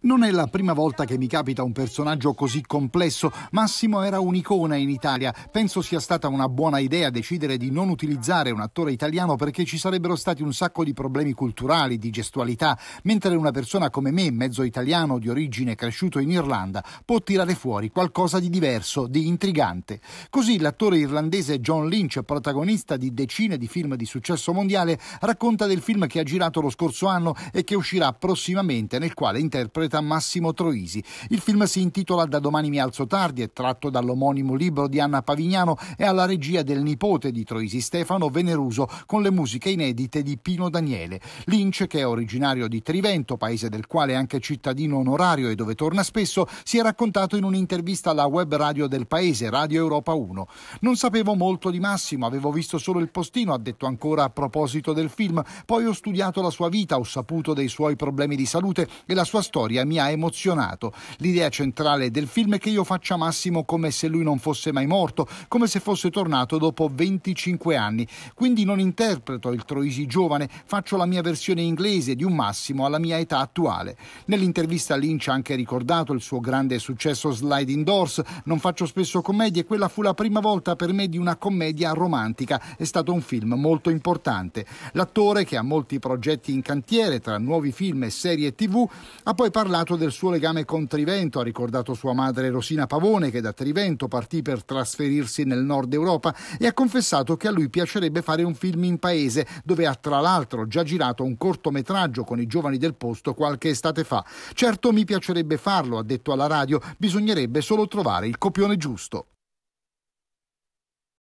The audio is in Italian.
Non è la prima volta che mi capita un personaggio così complesso. Massimo era un'icona in Italia. Penso sia stata una buona idea decidere di non utilizzare un attore italiano perché ci sarebbero stati un sacco di problemi culturali, di gestualità, mentre una persona come me, mezzo italiano di origine cresciuto in Irlanda, può tirare fuori qualcosa di diverso, di intrigante. Così l'attore irlandese John Lynch, protagonista di decine di film di successo mondiale, racconta del film che ha girato lo scorso anno e che uscirà prossimamente nel quale interpreta interpreta Massimo Troisi. Il film si intitola Da domani mi alzo tardi, è tratto dall'omonimo libro di Anna Pavignano e alla regia del nipote di Troisi Stefano Veneruso con le musiche inedite di Pino Daniele. Lynch, che è originario di Trivento, paese del quale è anche cittadino onorario e dove torna spesso, si è raccontato in un'intervista alla web radio del paese, Radio Europa 1. Non sapevo molto di Massimo, avevo visto solo il postino, ha detto ancora a proposito del film, poi ho studiato la sua vita, ho saputo dei suoi problemi di salute e la sua storia storia mi ha emozionato. L'idea centrale del film è che io faccia Massimo come se lui non fosse mai morto, come se fosse tornato dopo 25 anni. Quindi non interpreto il Troisi giovane, faccio la mia versione inglese di un Massimo alla mia età attuale. Nell'intervista Lynch ha anche ricordato il suo grande successo Sliding Doors, non faccio spesso commedie, quella fu la prima volta per me di una commedia romantica, è stato un film molto importante. L'attore, che ha molti progetti in cantiere tra nuovi film e serie tv, ha poi poi parlato del suo legame con Trivento, ha ricordato sua madre Rosina Pavone che da Trivento partì per trasferirsi nel nord Europa e ha confessato che a lui piacerebbe fare un film in paese dove ha tra l'altro già girato un cortometraggio con i giovani del posto qualche estate fa. Certo mi piacerebbe farlo, ha detto alla radio, bisognerebbe solo trovare il copione giusto.